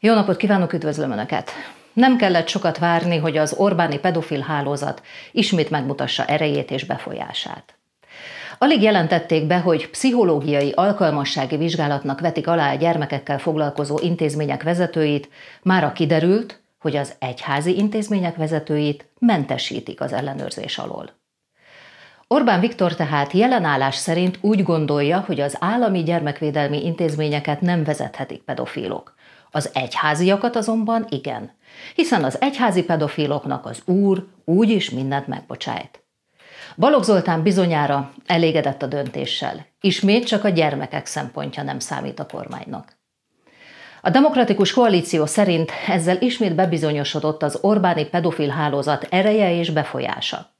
Jó napot kívánok, üdvözlöm Önöket! Nem kellett sokat várni, hogy az Orbáni pedofil hálózat ismét megmutassa erejét és befolyását. Alig jelentették be, hogy pszichológiai alkalmassági vizsgálatnak vetik alá a gyermekekkel foglalkozó intézmények vezetőit, a kiderült, hogy az egyházi intézmények vezetőit mentesítik az ellenőrzés alól. Orbán Viktor tehát jelenállás szerint úgy gondolja, hogy az állami gyermekvédelmi intézményeket nem vezethetik pedofilok. Az egyháziakat azonban igen, hiszen az egyházi pedofiloknak az úr úgyis mindent megbocsájt. Balogh Zoltán bizonyára elégedett a döntéssel. Ismét csak a gyermekek szempontja nem számít a kormánynak. A demokratikus koalíció szerint ezzel ismét bebizonyosodott az Orbáni pedofil hálózat ereje és befolyása.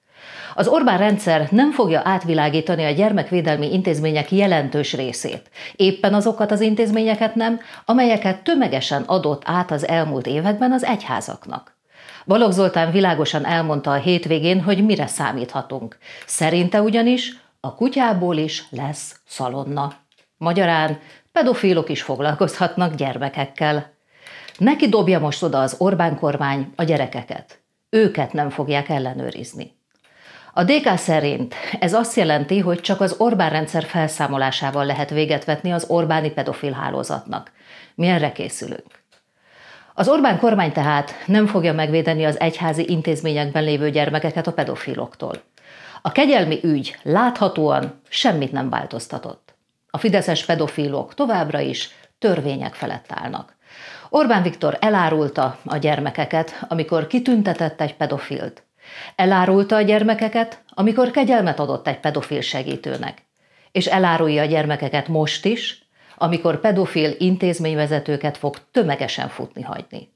Az Orbán rendszer nem fogja átvilágítani a gyermekvédelmi intézmények jelentős részét. Éppen azokat az intézményeket nem, amelyeket tömegesen adott át az elmúlt években az egyházaknak. Balogh Zoltán világosan elmondta a hétvégén, hogy mire számíthatunk. Szerinte ugyanis a kutyából is lesz szalonna. Magyarán pedofilok is foglalkozhatnak gyermekekkel. Neki dobja most oda az Orbán kormány a gyerekeket. Őket nem fogják ellenőrizni. A DK szerint ez azt jelenti, hogy csak az Orbán rendszer felszámolásával lehet véget vetni az Orbáni pedofil hálózatnak. Mi erre készülünk. Az Orbán kormány tehát nem fogja megvédeni az egyházi intézményekben lévő gyermekeket a pedofiloktól. A kegyelmi ügy láthatóan semmit nem változtatott. A fideszes pedofilok továbbra is törvények felett állnak. Orbán Viktor elárulta a gyermekeket, amikor kitüntetett egy pedofilt. Elárulta a gyermekeket, amikor kegyelmet adott egy pedofil segítőnek. És elárulja a gyermekeket most is, amikor pedofil intézményvezetőket fog tömegesen futni hagyni.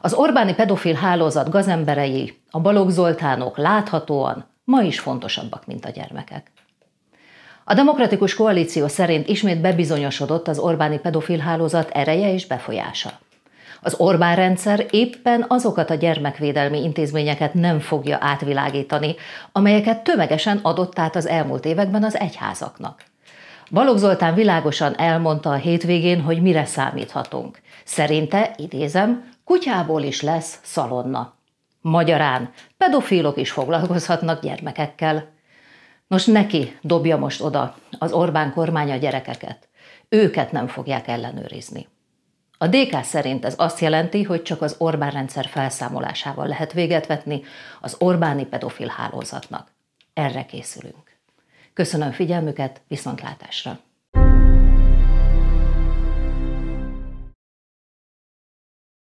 Az Orbáni pedofil hálózat gazemberei, a Balogh Zoltánok láthatóan ma is fontosabbak, mint a gyermekek. A demokratikus koalíció szerint ismét bebizonyosodott az Orbáni pedofil hálózat ereje és befolyása. Az Orbán rendszer éppen azokat a gyermekvédelmi intézményeket nem fogja átvilágítani, amelyeket tömegesen adott át az elmúlt években az egyházaknak. Balogh Zoltán világosan elmondta a hétvégén, hogy mire számíthatunk. Szerinte, idézem, kutyából is lesz szalonna. Magyarán, pedofilok is foglalkozhatnak gyermekekkel. Nos, neki dobja most oda az Orbán kormány a gyerekeket. Őket nem fogják ellenőrizni. A DK szerint ez azt jelenti, hogy csak az Orbán rendszer felszámolásával lehet véget vetni az Orbáni pedofil hálózatnak. Erre készülünk. Köszönöm figyelmüket, viszontlátásra!